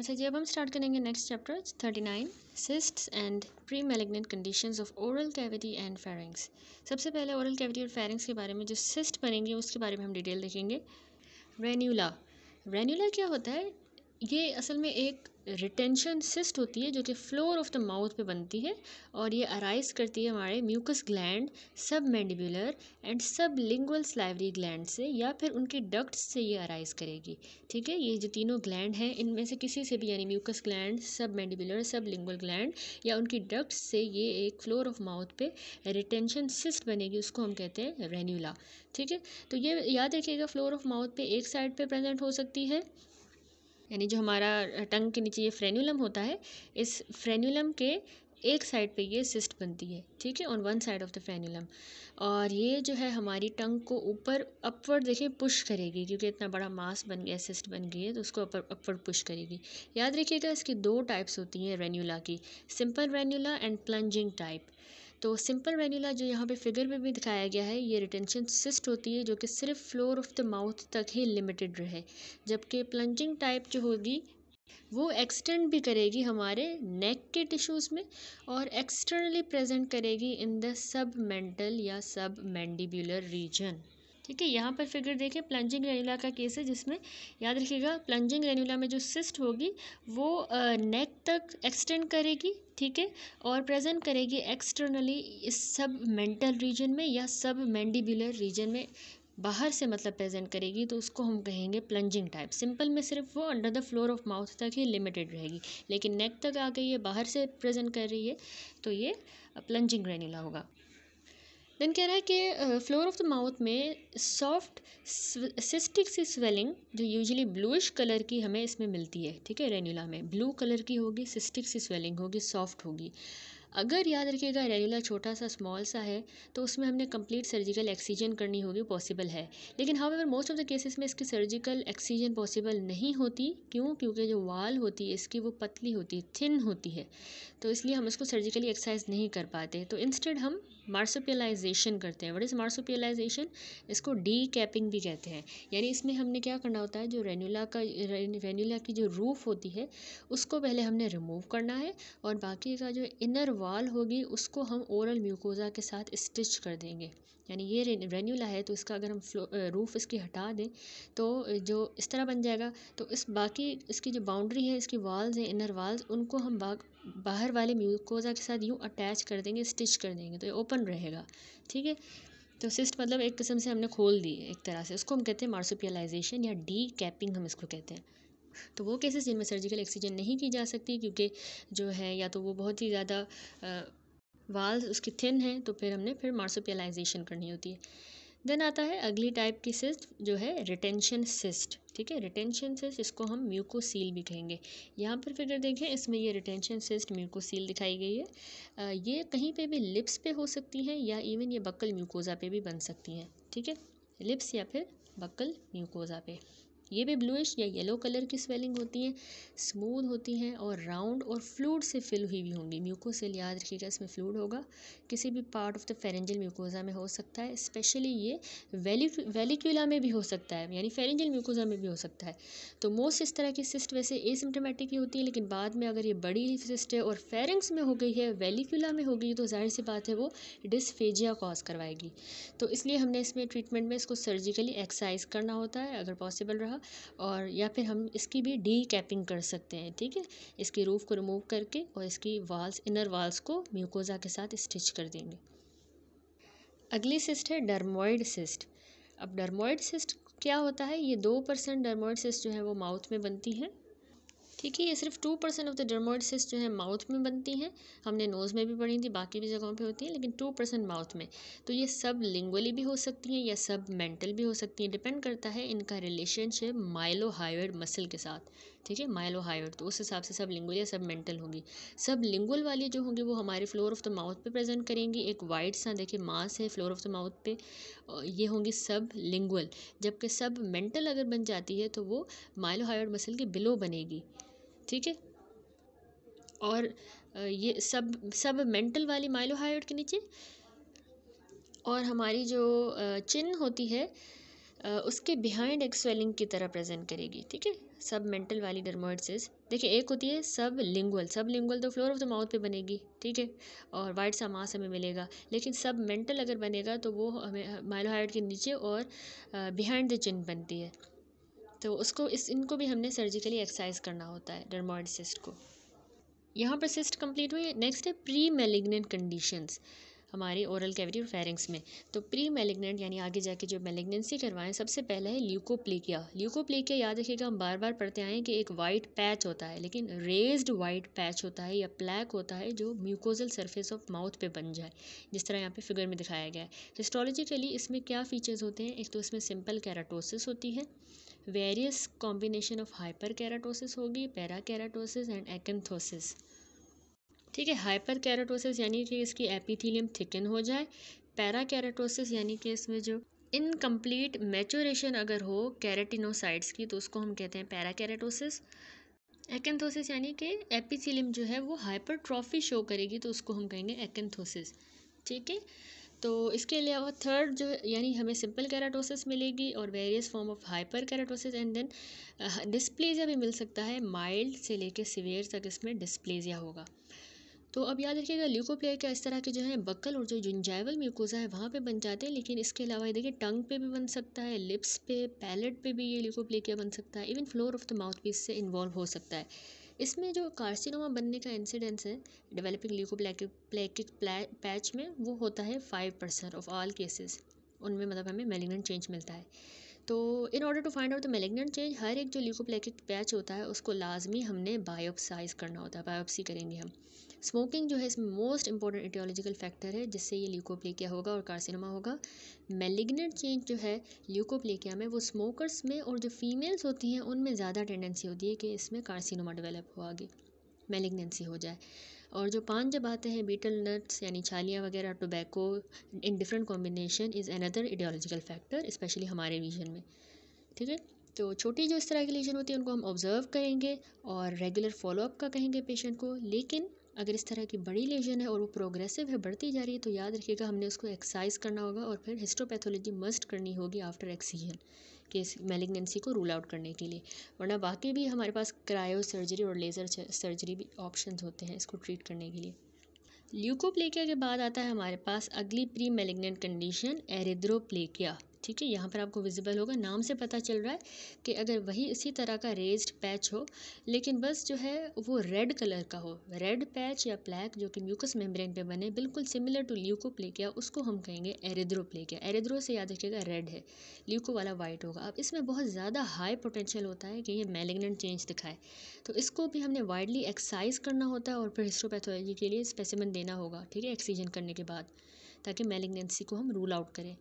अच्छा जी अब हम स्टार्ट करेंगे next chapter thirty nine cyst and premalignant condition of oral cavity and pharynx सबसे पहले ओरल कैविटी और फेरिंग्स के बारे में जो सिस्ट बनेंगे उसके बारे में हम डिटेल देखेंगे रेन्यूला रेन्यूला क्या होता है ये असल में एक रिटेंशन सिस्ट होती है जो कि फ्लोर ऑफ द माउथ पे बनती है और ये अराइज करती है हमारे mucous gland sub mandibular and sub lingual salivary gland से या फिर उनके डक्ट से ये अराइज करेगी ठीक है ये जो तीनों ग्लैंड हैं इनमें से किसी से भी यानी mucous gland sub mandibular sub lingual gland या उनकी डक्ट से ये एक फ्लोर ऑफ माउथ पे रिटेंशन सिस्ट बनेगी उसको हम कहते हैं रेन्यूला ठीक है तो ये याद रखिएगा फ्लोर ऑफ माउथ पे एक साइड पे प्रेजेंट हो सकती है यानी जो हमारा टंग के नीचे ये फ्रेन्यूलम होता है इस फ्रेन्यूलम के एक साइड पे ये सिस्ट बनती है ठीक है on one side of the frenulum और ये जो है हमारी टंग को ऊपर अपवर्ड देखिए पुश करेगी क्योंकि इतना बड़ा मास बन गया सिस्ट बन गई है तो उसको अपर अपवर्ड पुश करेगी याद रखिएगा इसकी दो टाइप्स होती हैं रेन्यूला की simple ranula and plunging type तो सिंपल वेनिला जो यहाँ पे फिगर में भी दिखाया गया है ये रिटेंशन सिस्ट होती है जो कि सिर्फ फ्लोर ऑफ द माउथ तक ही लिमिटेड रहे जबकि प्लंजिंग टाइप जो होगी वो एक्सटेंड भी करेगी हमारे नेक के टिश्यूज़ में और एक्सटर्नली प्रेजेंट करेगी इन द सब मेंटल या सब मैंडिबुलर रीजन ठीक है यहाँ पर फिगर देखें प्लंजिंग ग्रेनुला का केस है जिसमें याद रखिएगा प्लंजिंग ग्रेनुला में जो सिस्ट होगी वो नेक तक एक्सटेंड करेगी ठीक है और प्रेजेंट करेगी एक्सटर्नली इस सब मेंटल रीजन में या सब मैंडिबुलर रीजन में बाहर से मतलब प्रेजेंट करेगी तो उसको हम कहेंगे प्लंजिंग टाइप सिंपल में सिर्फ वो under the floor of mouth तक ही लिमिटेड रहेगी लेकिन नेक तक आ गई है बाहर से प्रेजेंट कर रही है तो ये प्लंजिंग ग्रेनुला होगा देन कह रहा है कि फ्लोर ऑफ द माउथ में सॉफ्ट सिस्टिक सी स्वेलिंग जो यूजली ब्लूइश कलर की हमें इसमें मिलती है ठीक है रेन्यूला में ब्लू कलर की होगी सिस्टिक सी स्वेलिंग होगी सॉफ्ट होगी अगर याद रखिएगा रेनुला छोटा सा स्मॉल सा है तो उसमें हमने कंप्लीट सर्जिकल एक्सीजन करनी होगी पॉसिबल है लेकिन however most of the cases में इसकी सर्जिकल एक्सीजन पॉसिबल नहीं होती क्यों क्योंकि जो वाल होती है इसकी वो पतली होती है थिन होती है तो इसलिए हम इसको सर्जिकली एक्सरसाइज नहीं कर पाते तो इंस्टेड हम मार्सोपियलाइजेशन करते हैं वट इज़ मार्सोपियलाइजेशन इसको डी कैपिंग भी कहते हैं यानी इसमें हमने क्या करना होता है जो रेनुला का रेनुला की जो रूफ होती है उसको पहले हमने रिमूव करना है और बाकी का जो इनर वाल होगी उसको हम ओरल म्यूकोज़ा के साथ स्टिच कर देंगे यानी ये रेन्यूला है तो इसका अगर हम रूफ़ इसकी हटा दें तो जो इस तरह बन जाएगा तो इस बाकी इसकी जो बाउंड्री है इसकी वाल्स हैं इनर वाल्स उनको हम बाहर वाले म्यूकोज़ा के साथ यूँ अटैच कर देंगे स्टिच कर देंगे तो ये ओपन रहेगा ठीक है तो सिस्ट मतलब एक किस्म से हमने खोल दी एक तरह से उसको हम कहते हैं मार्सोपियलाइजेशन या डी कैपिंग हम इसको कहते हैं तो वो केसेस जिनमें सर्जिकल एक्सीजन नहीं की जा सकती क्योंकि जो है या तो वो बहुत ही ज़्यादा वाल उसकी थिन है तो फिर हमने फिर मार्सोपियलाइजेशन करनी होती है देन आता है अगली टाइप की सिस्ट जो है रिटेंशन सिस्ट ठीक है रिटेंशन सिस्ट इसको हम म्यूकोसील भी कहेंगे यहाँ पर फिगर देखें इसमें ये रिटेंशन सिस्ट म्यूकोसील दिखाई गई है आ, ये कहीं पे भी लिप्स पे हो सकती हैं या इवन ये बक्ल म्यूकोज़ा पे भी बन सकती हैं ठीक है लिप्स या फिर बक्ल म्यूकोज़ा पे ये भी ब्लूइश या येलो कलर की स्वेलिंग होती हैं स्मूथ होती हैं और राउंड और फ्लूड से फिल हुई भी होंगी म्यूकोसेल याद रखिएगा इसमें फ्लूड होगा किसी भी part of the pharyngeal mucosa में हो सकता है स्पेशली ये वेली वेलिक्यूला में भी हो सकता है यानी फेरेंजल म्यूकोजा में भी हो सकता है तो मोस्ट इस तरह की सिस्ट वैसे एसिम्टोमेटिक ही होती है लेकिन बाद में अगर ये बड़ी सिस्ट है और फेरेंग्स में हो गई है वेलिक्यूला में हो गई तो जाहिर सी बात है वो डिसफेजिया कॉज करवाएगी तो इसलिए हमने इसमें ट्रीटमेंट में इसको सर्जिकली एक्सरसाइज करना होता है अगर पॉसिबल रहा और या फिर हम इसकी भी डी कैपिंग कर सकते हैं ठीक है इसकी रूफ़ को रिमूव करके और इसकी वाल्स इनर वाल्स को म्यूकोज़ा के साथ स्टिच कर देंगे अगली सिस्ट है डर्मोइड सिस्ट अब डर्मोइड सिस्ट क्या होता है ये दो परसेंट डर्मोइड सिस्ट जो है वो माउथ में बनती हैं ठीक है ये सिर्फ two percent of the cyst जो है माउथ में बनती हैं हमने नोज़ में भी पढ़ी थी बाकी भी जगहों पे होती हैं लेकिन टू परसेंट माउथ में तो ये सब लिंगुअली भी हो सकती हैं या सब मेंटल भी हो सकती हैं डिपेंड करता है इनका रिलेशनशिप माइलो हाइवर्ड मसल के साथ ठीक है माइलो हाइवर्ड तो उस हिसाब से सब लिंगुअल या सब मेंटल होंगी सब लिंगुअल वाली जो होंगी वो हमारे फ्लोर ऑफ द माउथ पर प्रेजेंट करेंगी एक वाइट सा देखिए मास है फ्लोर ऑफ द माउथ पे ये होंगी सब लिंगुअल जबकि सब मेंटल अगर बन जाती है तो वो माइलो हाइवर्ड मसल के बिलो बनेगी ठीक है और ये सब सब मेंटल वाली माइलो के नीचे और हमारी जो चिन होती है उसके बिहाइंड एक स्वेलिंग की तरह प्रेजेंट करेगी ठीक है सब मेंटल वाली डर्मोइडसिस देखिए एक होती है सब लिंगुअल सब लिंगुअल तो फ्लोर ऑफ द माउथ पे बनेगी ठीक है और वाइट मास हमें मिलेगा लेकिन सब मेंटल अगर बनेगा तो वो हमें माइलोहाइड के नीचे और बिहाइंड द चिन बनती है तो उसको इस इनको भी हमने सर्जिकली एक्सरसाइज करना होता है डरमोइड सिस्ट को यहाँ पर सिस्ट कंप्लीट हुई नेक्स्ट है प्री मेलिग्नेंट कंडीशंस हमारी ओरल कैविटी और फेरिंग्स में तो प्री मेलिग्नेंट यानी आगे जाके जो मेलिग्नेंसी करवाएं सबसे पहले है ल्यूकोप्लेकिया ल्यूकोप्लेकिया याद रखिएगा हम बार बार पढ़ते आए कि एक वाइट पैच होता है लेकिन रेज्ड वाइट पैच होता है या प्लैक होता है जो म्यूकोजल सरफेस ऑफ माउथ पे बन जाए जिस तरह यहाँ पे फिगर में दिखाया गया है हिस्टोलॉजिकली इसमें क्या फीचर्स होते हैं एक तो इसमें सिंपल कैराटोसिस होती है various combination of hyper keratosis होगी पैरा कैराटोसिस एंड एकेंथोसिस ठीक है हाइपर कैराटोसिस यानी कि इसकी एपिथीलियम थिकन हो जाए पैरा कैराटोसिस यानी कि इसमें जो इनकम्प्लीट मैचोरेशन अगर हो कैरेटिनोसाइड्स की तो उसको हम कहते हैं पैरा कैराटोसिस एकेंथोसिस यानी कि एपिथीलियम जो है वो हाइपरट्रॉफी शो करेगी तो उसको हम कहेंगे एकेंथोसिस ठीक है तो इसके अलावा थर्ड जो यानी हमें सिंपल कैराटोसिस मिलेगी और various form of hyper keratosis and then dysplasia भी मिल सकता है माइल्ड से लेकर सिवियर तक इसमें डिस्प्लेजिया होगा तो अब याद रखिएगा ल्यूकोप्लेयर का इस तरह के जो है बक्कल और जो जुंजाइवल म्यूकोजा है वहाँ पे बन जाते हैं लेकिन इसके अलावा ये देखिए टंग पे भी बन सकता है लिप्स पे पैलेट पे भी ये ल्यूकोप्लेकिया बन सकता है even floor of the mouth piece से इन्वॉल्व हो सकता है इसमें जो कार्सिनोमा बनने का इंसिडेंस है डेवलपिंग ल्यूकोप्लैकिक पैच में वो होता है five percent of all cases उनमें मतलब हमें मेलिगन चेंज मिलता है तो in order to find out the malignant change हर एक जो ल्यूकोप्लेकिक पैच होता है उसको लाजमी हमने बायोप्साइज करना होता है बायोप्सी करेंगे हम स्मोकिंग जो है इसमें मोस्ट इंपॉर्टेंट एटियोलॉजिकल फैक्टर है जिससे ये ल्यूकोप्लेकिया होगा और कार्सिनोमा होगा मेलिग्नेंट चेंज जो है ल्यूकोप्लेकिया में वो स्मोकर्स में और जो फीमेल्स होती हैं उनमें ज़्यादा टेंडेंसी होती है कि इसमें कार्सिनोमा डेवलप हो आगे मेलिग्नेंसी हो जाए और जो पान जब आते हैं बीटल नट्स यानी छालियाँ वगैरह tobacco in different combination is another aetiological factor specially हमारे रीजन में ठीक है तो छोटी जो इस तरह की लीजन होती है उनको हम ऑब्ज़र्व करेंगे और रेगुलर फॉलोअप का कहेंगे पेशेंट को लेकिन अगर इस तरह की बड़ी लेजन है और वो प्रोग्रेसिव है बढ़ती जा रही है तो याद रखिएगा हमने उसको एक्सरसाइज करना होगा और फिर हिस्टोपैथोलॉजी मस्ट करनी होगी आफ्टर एक्सीजन केस मेलिग्नेंसी को रूल आउट करने के लिए वरना बाकी भी हमारे पास क्रायो सर्जरी और लेज़र सर्जरी भी ऑप्शन होते हैं इसको ट्रीट करने के लिए ल्यूकोप्लेकिया के बाद आता है हमारे पास अगली प्री मेलिग्नेंट कंडीशन एरिद्रोप्लेकिया ठीक है यहाँ पर आपको विजिबल होगा नाम से पता चल रहा है कि अगर वही इसी तरह का रेज्ड पैच हो लेकिन बस जो है वो रेड कलर का हो रेड पैच या ब्लैक जो कि म्यूकस मेम्ब्रेन पे बने बिल्कुल सिमिलर टू ल्यूको प्लेकिया उसको हम कहेंगे प्लेकिया एरेद्रो से याद रखिएगा रेड है ल्यूको वाला वाइट होगा अब इसमें बहुत ज़्यादा हाई पोटेंशियल होता है कि ये मेलिग्नेंट चेंज दिखाए तो इसको भी हमने वाइडली एक्साइज करना होता है और फिर हिस्ट्रोपैथोलॉजी के लिए स्पेसिमन देना होगा ठीक है एक्सीजन करने के बाद ताकि मेलिग्नेंसी को हम रूल आउट करें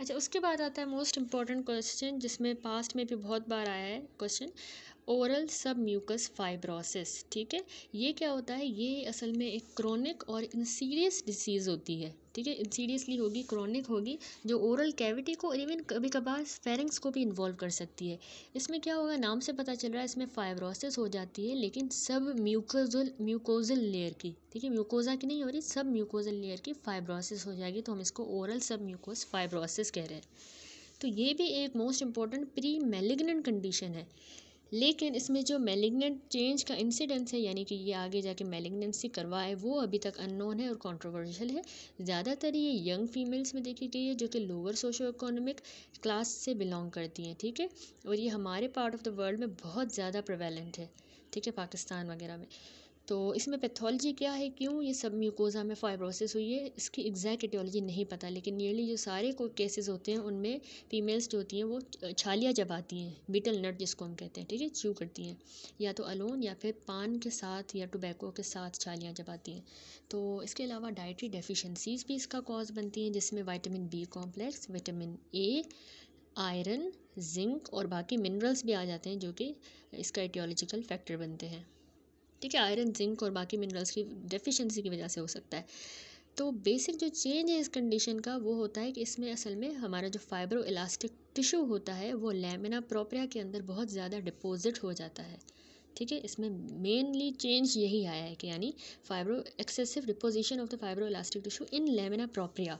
अच्छा उसके बाद आता है मोस्ट इम्पॉर्टेंट क्वेश्चन जिसमें पास्ट में भी बहुत बार आया है question oral sub mucous fibrosis ठीक है ये क्या होता है ये असल में एक क्रोनिक और सीरियस डिसीज़ होती है ठीक है सीरियसली होगी क्रॉनिक होगी जो ओरल कैविटी को इवन कभी कभार फेरिंग्स को भी इन्वॉल्व कर सकती है इसमें क्या होगा नाम से पता चल रहा है इसमें फाइब्रोसिस हो जाती है लेकिन सब म्यूकोजल म्यूकोजल लेयर की ठीक है म्यूकोजा की नहीं हो रही सब म्यूकोजल लेयर की फाइब्रोसिस हो जाएगी तो हम इसको ओरल सब म्यूकोज फाइब्रोसिस कह रहे हैं तो ये भी एक most important pre malignant condition है लेकिन इसमें जो मेलिग्नेंट चेंज का इंसिडेंस है यानी कि ये आगे जाके मेलिग्नेंसी करवाए वो अभी तक अननोन है और कंट्रोवर्शियल है ज़्यादातर ये यंग फीमेल्स में देखी गई है जो कि लोअर सोशो इकोनॉमिक क्लास से बिलोंग करती हैं ठीक है और ये हमारे पार्ट ऑफ द वर्ल्ड में बहुत ज़्यादा प्रवेलेंट है ठीक है पाकिस्तान वगैरह में तो इसमें पैथोलॉजी क्या है क्यों ये सब म्यूकोज़ा में फाइब्रोसिस हुई है इसकी एग्जैक्ट एटियोलॉजी नहीं पता लेकिन नियरली जो सारे को केसेस होते हैं उनमें फीमेल्स जो होती हैं वो छालियाँ जब आती हैं बीटल नट जिसको हम कहते हैं ठीक है च्यू करती हैं या तो अलोन या फिर पान के साथ या टोबैको के साथ छालियाँ जब आती हैं तो इसके अलावा डाइटरी डेफिशेंसीज भी इसका कॉज बनती हैं जिसमें vitamin B complex vitamin A iron zinc और बाकी मिनरल्स भी आ जाते हैं जो कि इसका एटियोलॉजिकल फैक्टर बनते हैं ठीक है आयरन जिंक और बाकी मिनरल्स की डेफिशिएंसी की वजह से हो सकता है तो बेसिक जो चेंज है इस कंडीशन का वो होता है कि इसमें असल में हमारा जो फाइब्रो इलास्टिक टिश्यू होता है वो लेमिना प्रोप्रिया के अंदर बहुत ज़्यादा डिपोज़िट हो जाता है ठीक है इसमें मेनली चेंज यही आया है कि यानी fibro excessive deposition of the fibro elastic tissue in lamina propria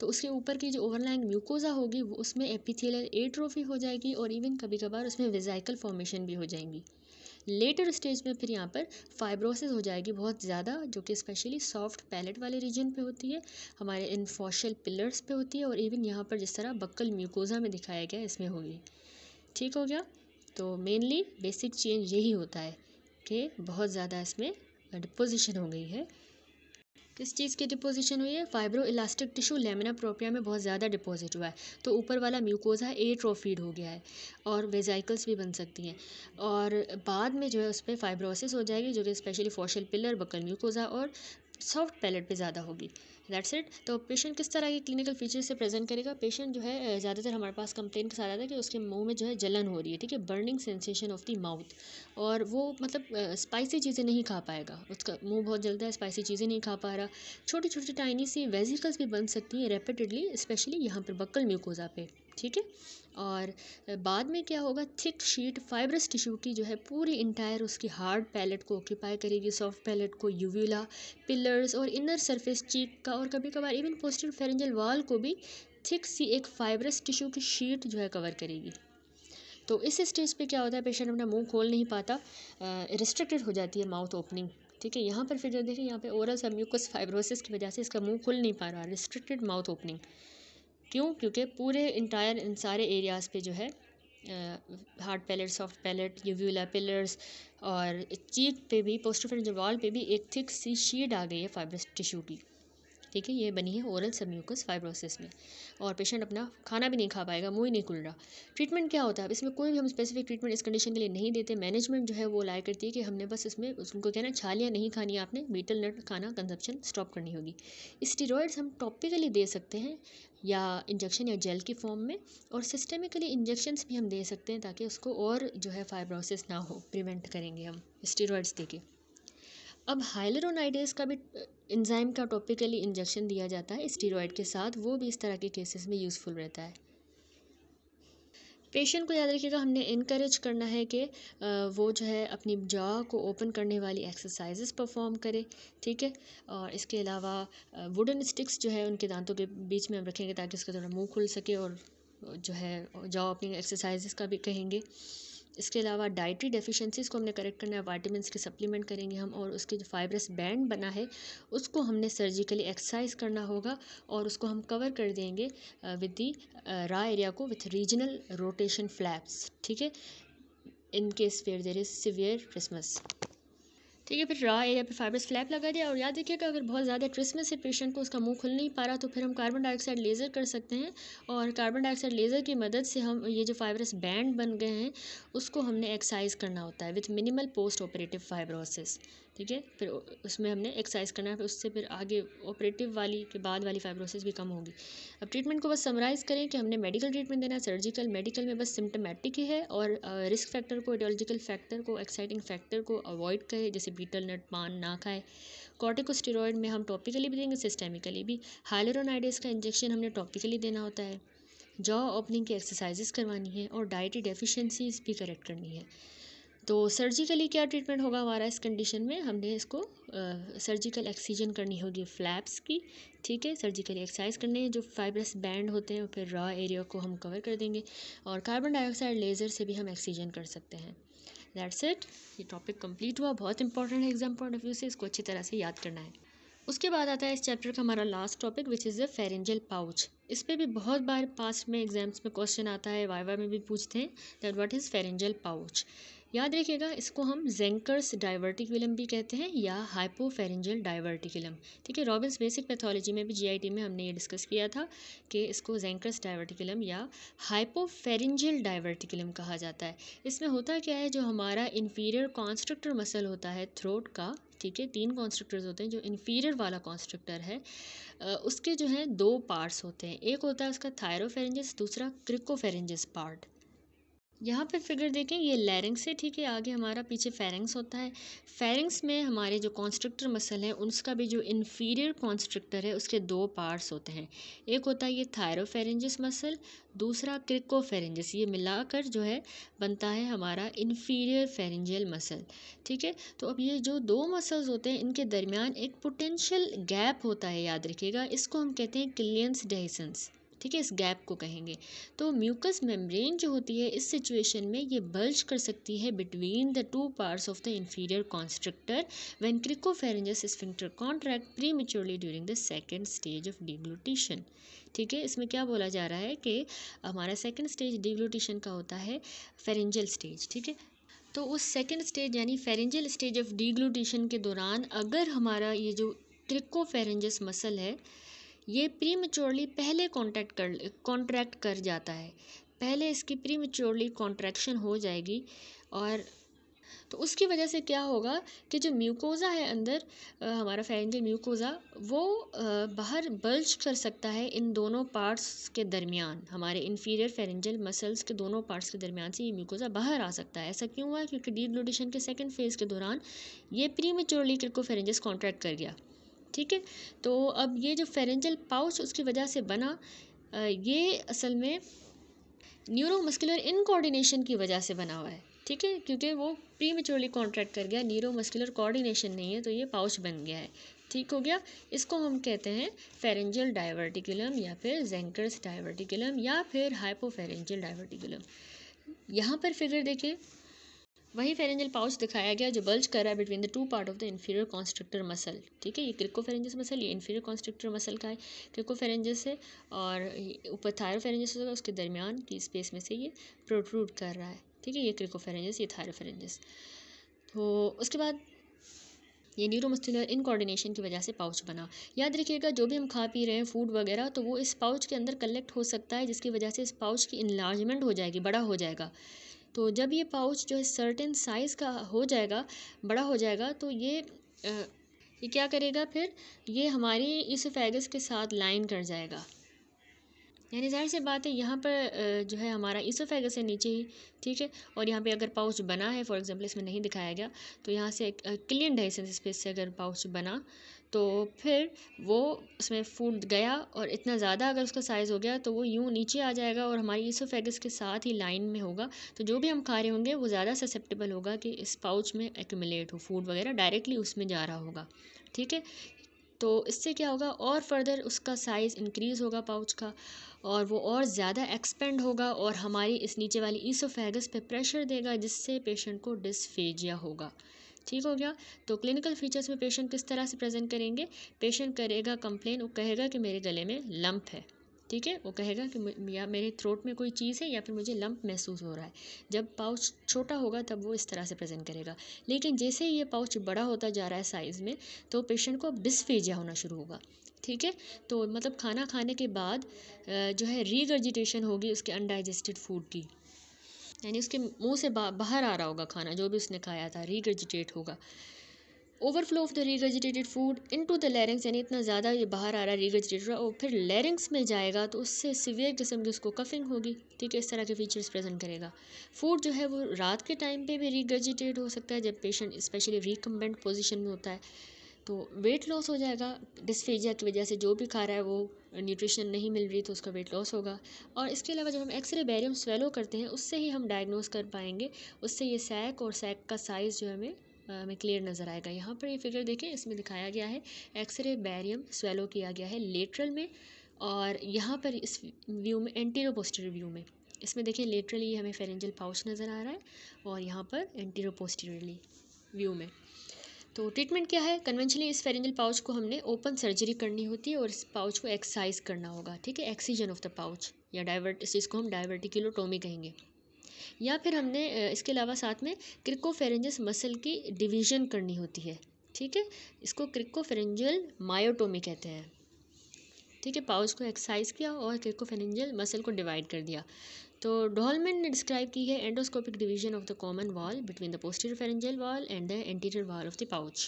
तो उसके ऊपर की जो ओवरलाइन म्यूकोजा होगी वो उसमें एपिथेलियल एट्रोफी हो जाएगी और इवन कभी कभार उसमें विजाइकल फॉर्मेशन भी हो जाएंगी लेटर स्टेज में फिर यहाँ पर फाइब्रोसिस हो जाएगी बहुत ज़्यादा जो कि स्पेशली सॉफ्ट पैलेट वाले रीजन पे होती है हमारे इन फॉशल पिलर्स पे होती है और इवन यहाँ पर जिस तरह बक्कल म्यूकोज़ा में दिखाया गया इसमें होगी ठीक हो गया तो मेनली बेसिक चेंज यही होता है कि बहुत ज़्यादा इसमें डिपोजिशन हो गई है किस चीज़ की डिपोजिशन हुई है fibro elastic tissue lamina propria में बहुत ज़्यादा डिपॉजिट हुआ है तो ऊपर वाला म्यूकोजा एट्रोफीड हो गया है और वेजाइकल्स भी बन सकती हैं और बाद में जो है उस पर फाइब्रोसिस हो जाएगी जो कि specially faucial pillar buccal mucosa और सॉफ्ट पैलेट पे ज़्यादा होगी दैट्स इट तो पेशेंट किस तरह की क्लिनिकल फीचर्स से प्रेजेंट करेगा पेशेंट जो है ज़्यादातर हमारे पास कंप्लेन के साथ आता है कि उसके मुंह में जो है जलन हो रही है ठीक है burning sensation of the mouth और वो मतलब स्पाइसी चीज़ें नहीं खा पाएगा उसका मुंह बहुत जलता है स्पाइसी चीज़ें नहीं खा पा रहा छोटी छोटी टाइनी सी वेजिकल्स भी बन सकती हैं रेपिडली स्पेशली यहाँ पर बक्कल म्यूकोजा पे ठीक है और बाद में क्या होगा थिक शीट फाइब्रस टिश्यू की जो है पूरी इंटायर उसकी हार्ड पैलेट को ऑक्यूपाई करेगी सॉफ्ट पैलेट को यूविला पिलर्स और इनर सरफेस चीक का और कभी कभार इवन पोस्टर फेरेंजल वॉल को भी थिक सी एक फाइब्रस टिश्यू की शीट जो है कवर करेगी तो इस स्टेज पे क्या होता है पेशेंट अपना मुंह खोल नहीं पाता रिस्ट्रिक्टेड हो जाती है माउथ ओपनिंग ठीक है यहाँ पर फिर जो देखें यहाँ पे ओरल सबम्यूकस फाइब्रोसिस की वजह से इसका मुंह खुल नहीं पा रहा रिस्ट्रिक्टेड माउथ ओपनिंग क्यों क्योंकि पूरे इंटायर इन सारे एरियाज़ पे जो है hard palate soft palate uvula pillars और चीक पे भी पोस्टर वॉल पे भी एक थिक सी शीट आ गई है फाइब्रस टिश्यू की ठीक है ये बनी है ओरल सबम्यूकस फाइब्रोसिस में और पेशेंट अपना खाना भी नहीं खा पाएगा मुँह ही नहीं खुल रहा ट्रीटमेंट क्या होता है अब इसमें कोई भी हम स्पेसिफिक ट्रीटमेंट इस कंडीशन के लिए नहीं देते मैनेजमेंट जो है वो लाया करती है कि हमने बस इसमें उनको कहना छालियाँ नहीं खानी आपने मीटल नट खाना कंजप्शन स्टॉप करनी होगी स्टीरोयड्स हम टॉपिकली दे सकते हैं या इंजेक्शन या जेल की फॉर्म में और सिस्टेमिकली इंजेक्शंस भी हम दे सकते हैं ताकि उसको और जो है फाइब्रोसिस ना हो प्रिवेंट करेंगे हम स्टीरोइड्स देके अब हाइलरोनाइडेज का भी इंजाइम का टॉपिकली इंजेक्शन दिया जाता है स्टीरॉयड के साथ वो भी इस तरह के केसेस में यूज़फुल रहता है पेशेंट को याद रखिएगा हमने इनक्रेज करना है कि वो जो है अपनी जॉ को ओपन करने वाली एक्सरसाइजेस परफॉर्म करे ठीक है और इसके अलावा वुडन स्टिक्स जो है उनके दांतों के बीच में हम रखेंगे ताकि उसका थोड़ा मुंह खुल सके और जो है जॉ ओपनिंग एक्सरसाइजेस का भी कहेंगे इसके अलावा डाइटरी डेफिशिएंसीज़ को हमने करेक्ट करना है वाइटामस की सप्लीमेंट करेंगे हम और उसके जो फाइब्रस बैंड बना है उसको हमने सर्जिकली एक्सरसाइज करना होगा और उसको हम कवर कर देंगे विद दी रा एरिया को विथ रीजनल रोटेशन फ्लैप्स ठीक है in case where there is severe trismus ठीक है फिर रॉ एरिया पे फाइबर स्लैप लगा दिया और याद रखिएगा अगर बहुत ज़्यादा ट्रिस है से पेशेंट को उसका मुंह खुल नहीं पा रहा तो फिर हम कार्बन डाइऑक्साइड लेज़र कर सकते हैं और कार्बन डाइऑक्साइड लेज़र की मदद से हम ये जो फाइबरस बैंड बन गए हैं उसको हमने एक्सरसाइज करना होता है with minimal post operative fibrosis ठीक है फिर उसमें हमने एक्सरसाइज करना है फिर उससे फिर आगे ऑपरेटिव वाली के बाद वाली फाइब्रोसिस भी कम होगी अब ट्रीटमेंट को बस समराइज़ करें कि हमने मेडिकल ट्रीटमेंट देना है सर्जिकल मेडिकल में बस सिम्टमेटिक ही है और रिस्क फैक्टर को एडियोलॉजिकल फैक्टर को एक्साइटिंग फैक्टर को अवॉइड करें जैसे बीटल नट पान ना खाए कॉर्टिकोस्टेरॉयड में हम टॉपिकली भी देंगे सिस्टेमिकली भी हाइलोरोनाइडिस का इंजेक्शन हमने टॉपिकली देना होता है जॉ ओपनिंग की एक्सरसाइजेस करवानी है और डाइटी डेफिशिएंसीज भी करेक्ट करनी है तो सर्जिकली क्या ट्रीटमेंट होगा हमारा इस कंडीशन में हमने इसको आ, सर्जिकल एक्सीजन करनी होगी फ्लैप्स की ठीक है सर्जिकली एक्सरसाइज करने हैं जो फाइब्रस बैंड होते हैं फिर रॉ एरिया को हम कवर कर देंगे और कार्बन डाइऑक्साइड लेज़र से भी हम एक्सीजन कर सकते हैं दैट्स इट ये टॉपिक कंप्लीट हुआ बहुत इंपॉर्टेंट है एग्जाम पॉइंट ऑफ व्यू से इसको अच्छी तरह से याद करना है उसके बाद आता है इस चैप्टर का हमारा last topic which is the pharyngeal pouch इस पर भी बहुत बार पास्ट में एग्जाम्स में क्वेश्चन आता है वाइवा में भी पूछते हैं that what is pharyngeal pouch याद रखिएगा इसको हम जेंकर्स डाइवर्टिकुलम भी कहते हैं या हाइपोफेरेंजल डाइवर्टिकुलम ठीक है रॉबिन्स बेसिक पैथोलॉजी में भी जीआईटी में हमने ये डिस्कस किया था कि इसको जेंकर्स डाइवर्टिकुलम या हाइपोफेरेंजल डाइवर्टिकुलम कहा जाता है इसमें होता क्या है जो हमारा इन्फीरियर कॉन्स्ट्रक्टर मसल होता है थ्रोट का ठीक है तीन कॉन्स्ट्रक्टर्स होते हैं जो इन्फीरियर वाला कॉन्स्ट्रक्टर है उसके जो हैं दो पार्ट्स होते हैं एक होता है उसका थायरोफेरेंजस दूसरा क्रिकोफेरेंजस पार्ट यहाँ पे फिगर देखें ये लैरिंग्स है ठीक है आगे हमारा पीछे फेरेंग्स होता है फेरेंग्स में हमारे जो कॉन्स्ट्रक्टर मसल हैं उसका भी जो इन्फीरियर कॉन्स्ट्रक्टर है उसके दो पार्ट्स होते हैं एक होता है ये थायरोफेरेंजस मसल दूसरा क्रिकोफेरेंजस ये मिलाकर जो है बनता है हमारा इन्फीरियर फेरेंजियल मसल ठीक है तो अब ये जो दो मसल्स होते हैं इनके दरमियान एक पोटेंशियल गैप होता है याद रखिएगा इसको हम कहते हैं क्लियंस डेहिसंस ठीक है इस गैप को कहेंगे तो म्यूकस मेम्ब्रेन जो होती है इस सिचुएशन में ये बल्ज कर सकती है between the two parts of the inferior constrictor when cricopharyngeus sphincter contract pre maturely during the second stage of deglutition ठीक है इसमें क्या बोला जा रहा है कि हमारा सेकेंड स्टेज डिग्लूटिशन का होता है फेरेंजल स्टेज ठीक है तो उस सेकेंड स्टेज यानी फेरेंजल स्टेज ऑफ डिग्लूटिशन के दौरान अगर हमारा ये जो क्रिकोफेरेंजस मसल है ये प्रीमच्योरली पहले कॉन्टैक्ट कर कॉन्ट्रैक्ट कर जाता है पहले इसकी प्रीमच्योरली कॉन्ट्रैक्शन हो जाएगी और तो उसकी वजह से क्या होगा कि जो म्यूकोज़ा है अंदर आ, हमारा फेरेंजल म्यूकोज़ा वो आ, बाहर बल्ज कर सकता है इन दोनों पार्ट्स के दरमियान हमारे इन्फीरियर फेरेंजल मसल्स के दोनों पार्ट्स के दरमियान से ये म्यूकोज़ा बाहर आ सकता है ऐसा क्यों हुआ क्योंकि डीग्लोटेशन के सेकेंड फेज़ के दौरान ये pre maturely cricopharyngeus contract कर गया ठीक है तो अब ये जो फेरेंजल पाउच उसकी वजह से बना ये असल में न्यूरोमस्कुलर इनकोऑर्डिनेशन की वजह से बना हुआ है ठीक है क्योंकि वो प्री मेच्योरली कॉन्ट्रैक्ट कर गया न्यूरोमस्कुलर कोऑर्डिनेशन नहीं है तो ये पाउच बन गया है ठीक हो गया इसको हम कहते हैं फेरेंजल डाइवर्टिकुलम या फिर जेंकर्स डाइवर्टिकुलम या फिर हाइपोफेरेंजल डाइवर्टिकुलम यहाँ पर फिगर देखें वहीं फेरेंजल पाउच दिखाया गया जो बल्ज कर रहा है between the two part of the inferior constrictor muscle ठीक है ये क्रिको फेरेंजस मसल ये इन्फीरियर कॉन्स्ट्रक्टर मसल का है क्रिको फेरेंजस है और ऊपर फेरेंजस होगा उसके दरमियान की स्पेस में से ये प्रोट्रूड कर रहा है ठीक है ये क्रिको फेरेंजस ये फेरेंजस तो उसके बाद ये न्यूरोमस्कुलर इनकोऑर्डिनेशन की वजह से पाउच बना याद रखिएगा जो भी हम खा पी रहे हैं फूड वगैरह तो वो इस पाउच के अंदर कलेक्ट हो सकता है जिसकी वजह से इस पाउच की इन्लार्जमेंट हो जाएगी बड़ा हो जाएगा तो जब ये पाउच जो है सर्टेन साइज़ का हो जाएगा बड़ा हो जाएगा तो ये ये क्या करेगा फिर ये हमारी फैगस के साथ लाइन कर जाएगा यानी जाहिर सी बात है यहाँ पर जो है हमारा फैगस है नीचे ही ठीक है और यहाँ पे अगर पाउच बना है फॉर एग्जांपल इसमें नहीं दिखाया गया तो यहाँ से क्लियन डाइसेंस स्पेस से अगर पाउच बना तो फिर वो उसमें फूट गया और इतना ज़्यादा अगर उसका साइज़ हो गया तो वो यूँ नीचे आ जाएगा और हमारी फैगस के साथ ही लाइन में होगा तो जो भी हम खा रहे होंगे वो ज़्यादा ससेप्टेबल होगा कि इस पाउच में एक्यूमलेट हो फूड वगैरह डायरेक्टली उसमें जा रहा होगा ठीक है तो इससे क्या होगा और फर्दर उसका साइज़ इंक्रीज़ होगा पाउच का और वो और ज़्यादा एक्सपेंड होगा और हमारी इस नीचे वाली ईसोफेगस पे प्रेशर देगा जिससे पेशेंट को डिसफेजिया होगा ठीक हो गया तो क्लिनिकल फीचर्स में पेशेंट किस तरह से प्रेजेंट करेंगे पेशेंट करेगा कंप्लेन वो कहेगा कि मेरे गले में लंप है ठीक है वो कहेगा कि या मेरे थ्रोट में कोई चीज़ है या फिर मुझे लंप महसूस हो रहा है जब पाउच छोटा होगा तब वो इस तरह से प्रेजेंट करेगा लेकिन जैसे ही ये पाउच बड़ा होता जा रहा है साइज़ में तो पेशेंट को बिस्फेजिया होना शुरू होगा ठीक है तो मतलब खाना खाने के बाद जो है रीगर्जिटेशन होगी उसके अनडाइजेस्टेड फूड की यानी उसके मुंह से बाहर आ रहा होगा खाना जो भी उसने खाया था रीगर्जिटेट होगा overflow of the regurgitated food into the larynx यानी इतना ज़्यादा ये बाहर आ रहा है रीगर्जिटेट रहा और फिर लेरिंग्स में जाएगा तो उससे सीवियर किस्म की उसको कफिंग होगी ठीक है इस तरह के फीचर्स प्रेजेंट करेगा फूड जो है वो रात के टाइम पे भी रीगर्जिटेट हो सकता है जब पेशेंट स्पेशली रिकम्बेंट पोजिशन में होता है तो वेट लॉस हो जाएगा डिस्फेजिया की वजह से जो भी खा रहा है वो न्यूट्रिशन नहीं मिल रही तो उसका वेट लॉस होगा और इसके अलावा जब हम एक्सरे बैरियम स्वेलो करते हैं उससे ही हम डायग्नोस कर पाएंगे उससे ये सैक और सैक का साइज़ जो हमें हमें क्लियर नज़र आएगा यहाँ पर ये फिगर देखें इसमें दिखाया गया है एक्सरे बैरियम स्वेलो किया गया है लेटरल में और यहाँ पर इस व्यू में एंटीरोपोस्टर व्यू में इसमें देखिए लेटरली हमें फेरेंजल पाउच नज़र आ रहा है और यहाँ पर एंटीरोपोस्टरली व्यू में तो ट्रीटमेंट क्या है कन्वेंशनली इस फेरेंजल पाउच को हमने ओपन सर्जरी करनी होती है और इस पाउच को एक्साइज करना होगा ठीक है एक्सीजन ऑफ द पाउच या डाइवर्ट इसको हम डाइवर्टिकिलोटोमी कहेंगे या फिर हमने इसके अलावा साथ में क्रिकोफेरेंजस मसल की डिवीजन करनी होती है ठीक है इसको क्रिकोफेरेंजल मायोटोमी कहते हैं ठीक है पाउच को एक्सरसाइज किया और क्रिकोफेरेंजल मसल को डिवाइड कर दिया तो डॉलमेन ने डिस्क्राइब की है endoscopic division of the common wall between the posterior pharyngeal wall and the anterior wall of the pouch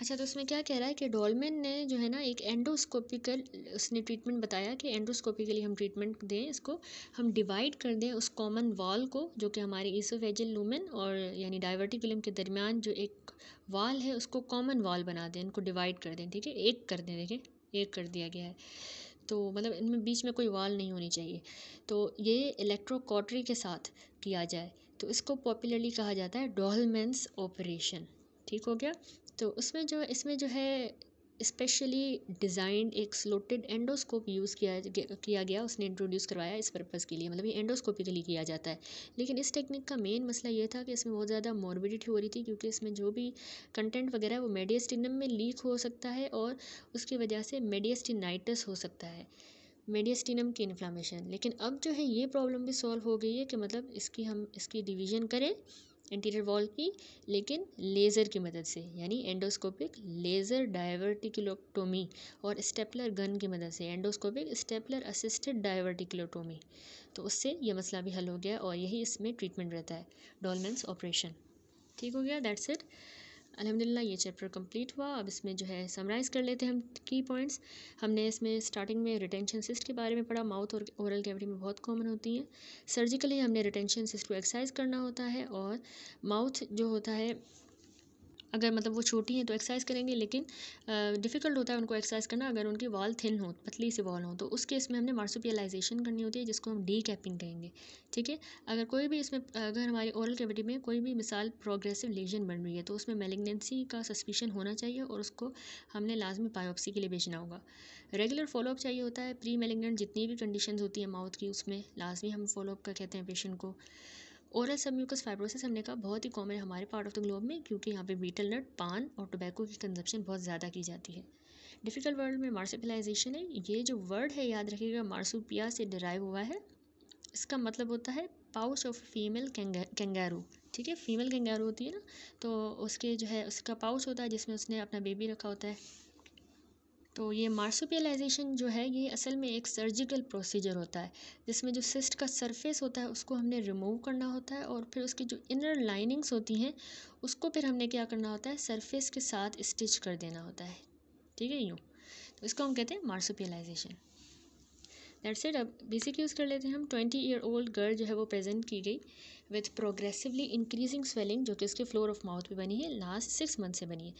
अच्छा तो उसमें क्या कह रहा है कि डॉलमेन ने जो है ना एक एंडोस्कोपिकल उसने ट्रीटमेंट बताया कि एंडोस्कोपिकली हम ट्रीटमेंट दें इसको हम डिवाइड कर दें उस कॉमन वॉल को जो कि हमारे ईसोफेजल लूमेन और यानी डाइवर्टिकुलम के दरमियान जो एक वॉल है उसको कॉमन वॉल बना दें उनको डिवाइड कर दें ठीक है एक कर दें देखिए एक कर दिया गया है तो मतलब इनमें बीच में कोई वाल नहीं होनी चाहिए तो ये इलेक्ट्रोकॉटरी के साथ किया जाए तो इसको पॉपुलरली कहा जाता है डोहलमेंस ऑपरेशन ठीक हो गया तो उसमें जो इसमें जो है स्पेशली डिज़ाइंड एक स्लोटेड एंडोस्कोप यूज़ किया किया गया उसने इंट्रोड्यूस करवाया इस पर्पज़ के लिए मतलब ये एंडोस्कोपी के लिए किया जाता है लेकिन इस टेक्निक का मेन मसला ये था कि इसमें बहुत ज़्यादा मॉर्बिडिटी हो रही थी क्योंकि इसमें जो भी कंटेंट वगैरह है वो मेडियस्टिनम में लीक हो सकता है और उसकी वजह से मेडियस्टिनाइटस हो सकता है मेडियस्टिनम की इन्फ्लामेशन लेकिन अब जो है ये प्रॉब्लम भी सॉल्व हो गई है कि मतलब इसकी हम इसकी डिवीज़न करें इंटीरियर वॉल की लेकिन लेज़र की मदद से यानी एंडोस्कोपिक लेज़र डायवर्टिकुलोटोमी और स्टेपलर गन की मदद से एंडोस्कोपिक स्टेपलर असिस्टेड डायवर्टिकुलोटोमी तो उससे यह मसला भी हल हो गया और यही इसमें ट्रीटमेंट रहता है डोलमेंस ऑपरेशन ठीक हो गया दैट्स इट अलहमदिल्ला ये चैप्टर कंप्लीट हुआ अब इसमें जो है समराइज़ कर लेते हैं हम की पॉइंट्स हमने इसमें स्टार्टिंग में रिटेंशन सिस्ट के बारे में पढ़ा माउथ और ओरल कैविटी में बहुत कॉमन होती हैं सर्जिकली हमने रिटेंशन सिस्ट को एक्सरसाइज करना होता है और माउथ जो होता है अगर मतलब वो छोटी हैं तो एक्सरसाइज करेंगे लेकिन डिफ़िकल्ट होता है उनको एक्सरसाइज करना अगर उनकी वॉल थिन हो पतली सी वॉल हो तो उस केस में हमने मार्सोपियलाइजेशन करनी होती है जिसको हम डी कैपिंग कहेंगे ठीक है अगर कोई भी इसमें अगर हमारी ओरल कैविटी में कोई भी मिसाल प्रोग्रेसिव लीजन बन रही है तो उसमें मेलिग्नेंसी का सस्पिशन होना चाहिए और उसको हमने लाजमी बायोप्सी के लिए भेजना होगा रेगुलर फॉलोअप चाहिए होता है प्री मेलिग्नेंट जितनी भी कंडीशन होती है माउथ की उसमें लाजमी हम फॉलोअप का कहते हैं पेशेंट को ओरल सब म्यूकस फाइब्रोसिस हमने कहा बहुत ही कॉमन है हमारे पार्ट ऑफ द ग्लोब में क्योंकि यहाँ पे बीटल नट पान और टोबैको की कंजप्शन बहुत ज़्यादा की जाती है डिफ़िकल्ट वर्ल्ड में मार्सिपलाइजेशन है ये जो वर्ड है याद रखिएगा मार्सूपिया से डराइव हुआ है इसका मतलब होता है पाउच ऑफ फीमेल कैंगारू ठीक है फीमेल कैंगारू होती है ना तो उसके जो है उसका पाउच होता है जिसमें उसने अपना बेबी रखा होता है तो ये मार्सोपियलाइजेशन जो है ये असल में एक सर्जिकल प्रोसीजर होता है जिसमें जो सिस्ट का सरफेस होता है उसको हमने रिमूव करना होता है और फिर उसकी जो इनर लाइनिंग्स होती हैं उसको फिर हमने क्या करना होता है सरफेस के साथ स्टिच कर देना होता है ठीक है यूँ तो इसको हम कहते हैं मार्सोपियलाइजेशन दैट्स इट अब बेसिकली यूज़ कर लेते हैं हम ट्वेंटी ईयर ओल्ड गर्ल जो है वो प्रेजेंट की गई विथ प्रोग्रेसिवली इंक्रीजिंग स्वेलिंग जो कि उसके फ्लोर ऑफ माउथ पे बनी है लास्ट सिक्स मंथ से बनी है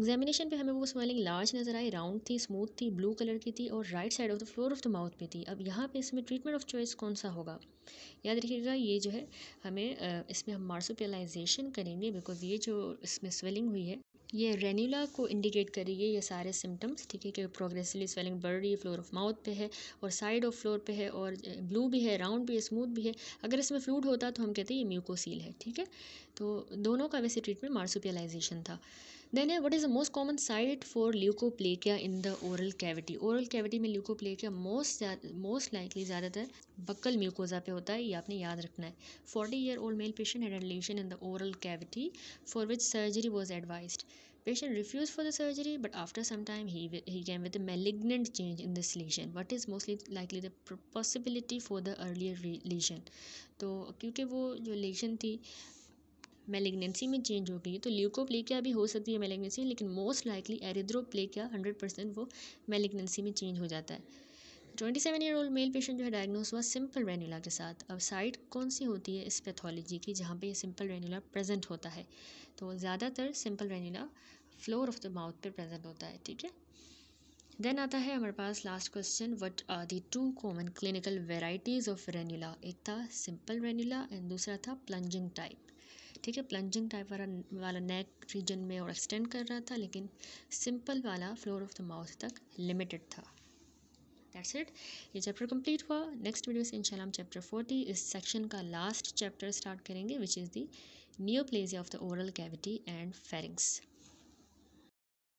एग्जामिनेशन पे हमें वो स्वेलिंग लार्ज नज़र आई राउंड थी स्मूथ थी ब्लू कलर की थी और right side of the floor of the mouth पे थी अब यहाँ पे इसमें ट्रीटमेंट ऑफ चॉइस कौन सा होगा याद रखिएगा ये जो है हमें इसमें हम मार्सोपियलाइजेशन करेंगे बिकॉज ये जो इसमें स्वेलिंग हुई है ये रेनिला को इंडिकेट करिए ये सारे सिम्टम्स ठीक है कि प्रोग्रेसिवली स्वेलिंग बढ़ रही है फ्लोर ऑफ माउथ पे है और साइड ऑफ फ्लोर पे है और ब्लू भी है राउंड भी है स्मूथ भी है अगर इसमें फ्लूड होता तो हम कहते हैं ये म्यूकोसील है ठीक है तो दोनों का वैसे ट्रीटमेंट मार्सुपियलाइजेशन था देन है what is the most common site for leukoplakia in the oral cavity oral cavity में ल्यूकोप्लेकिया मोस्ट मोस्ट लाइकली ज़्यादातर बक्कल म्यूकोजा पे होता है ये आपने याद रखना है forty year old male patient had a lesion in the oral cavity for which surgery was advise patient refuse for the surgery but after some time he came with malignant change in this lesion what is mostly likely the possibility for the earlier lesion तो क्योंकि वो जो लेशन थी malignancy में change हो गई है तो ल्यूकोप्लेकिया भी हो सकती है मेलेग्नेंसी लेकिन most likely erythroplakia hundred percent वो मेलेग्नेंसी में चेंज हो जाता है twenty seven year old male patient जो है डायग्नोस हुआ सिंपल रेनुला के साथ अब साइट कौन सी होती है इस पैथोलॉजी की जहाँ पे ये सिंपल रेनुला प्रेजेंट होता है तो ज़्यादातर simple ranula floor of the mouth पे प्रेजेंट होता है ठीक है देन आता है हमारे पास last question what are the two common clinical varieties of ranula एक था सिंपल रेन्यूला एंड दूसरा था प्लंजिंग टाइप ठीक है प्लंजिंग टाइप वाला वाला नेक रीजन में और एक्सटेंड कर रहा था लेकिन सिंपल वाला फ्लोर ऑफ द माउथ तक लिमिटेड था दैट्स इट ये चैप्टर कंप्लीट हुआ नेक्स्ट वीडियो से इंशाल्लाह हम चैप्टर फोर्टी इस सेक्शन का लास्ट चैप्टर स्टार्ट करेंगे which is the neoplasia of the oral cavity and pharynx